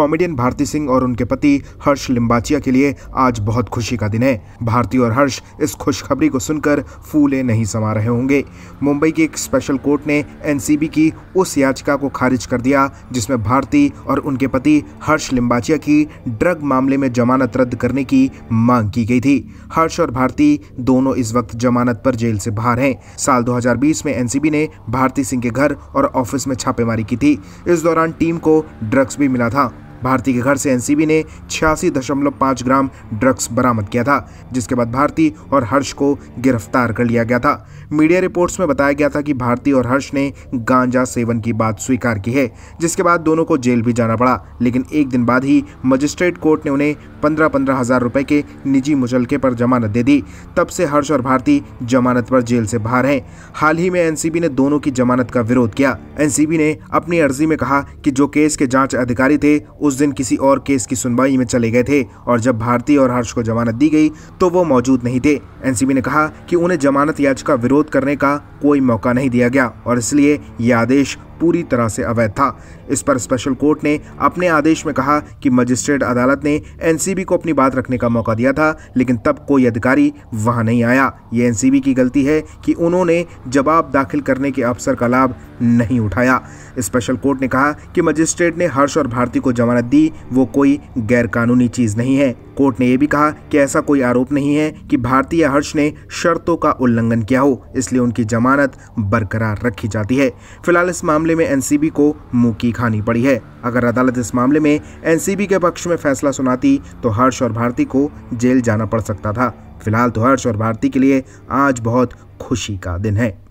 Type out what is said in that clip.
comedian Bharti Singh और उनके पति हर्ष लिम्बाचिया के लिए आज बहुत खुशी का दिन है भारती और हर्ष इस खुशखबरी को सुनकर फूले नहीं समा रहे होंगे मुंबई की एक स्पेशल कोर्ट ने एनसीबी की उस याचिका को खारिज कर दिया जिसमें भारती और उनके पति हर्ष लिम्बाचिया की ड्रग मामले में जमानत रद्द करने की मांग की गई थी हर्ष और भारती दोनों इस वक्त जमानत पर जेल से बाहर हैं साल 2020 में एनसीबी ने भारती सिंह के घर और ऑफिस में छापेमारी की थी इस दौरान टीम को ड्रग्स भी मिला था भारती के घर से एनसीबी ने छियासी ग्राम ड्रग्स बरामद किया था जिसके बाद भारती और हर्ष को गिरफ्तार कर लिया गया था मीडिया रिपोर्ट्स में बताया गया था कि भारती और हर्ष ने गांजा सेवन की बात स्वीकार की है जिसके बाद दोनों को जेल भी जाना पड़ा लेकिन एक दिन बाद ही मजिस्ट्रेट कोर्ट ने उन्हें पंद्रह पंद्रह हजार रुपए के निजी मुचलके पर जमानत दे दी तब से हर्ष और भारती जमानत पर जेल से बाहर हैं हाल ही में एनसीबी ने दोनों की जमानत का विरोध किया एनसीबी ने अपनी अर्जी में कहा कि जो केस के जांच अधिकारी थे उस उस दिन किसी और केस की सुनवाई में चले गए थे और जब भारती और हर्ष को जमानत दी गई तो वो मौजूद नहीं थे एनसीबी ने कहा कि उन्हें जमानत याचिका विरोध करने का कोई मौका नहीं दिया गया और इसलिए ये आदेश पूरी तरह से अवैध था इस पर स्पेशल कोर्ट ने अपने आदेश में कहा कि मजिस्ट्रेट अदालत ने एनसीबी को अपनी बात रखने का मौका दिया था लेकिन तब कोई अधिकारी वहां नहीं आया ये एनसीबी की गलती है कि उन्होंने जवाब दाखिल करने के अवसर का लाभ नहीं उठाया स्पेशल कोर्ट ने कहा कि मजिस्ट्रेट ने हर्ष और भारती को जमानत दी वो कोई गैरकानूनी चीज़ नहीं है कोर्ट ने यह भी कहा कि ऐसा कोई आरोप नहीं है कि भारतीय हर्ष ने शर्तों का उल्लंघन किया हो इसलिए उनकी जमानत बरकरार रखी जाती है फिलहाल इस मामले में एनसीबी को मुंह की खानी पड़ी है अगर अदालत इस मामले में एनसीबी के पक्ष में फैसला सुनाती तो हर्ष और भारती को जेल जाना पड़ सकता था फिलहाल तो हर्ष और भारती के लिए आज बहुत खुशी का दिन है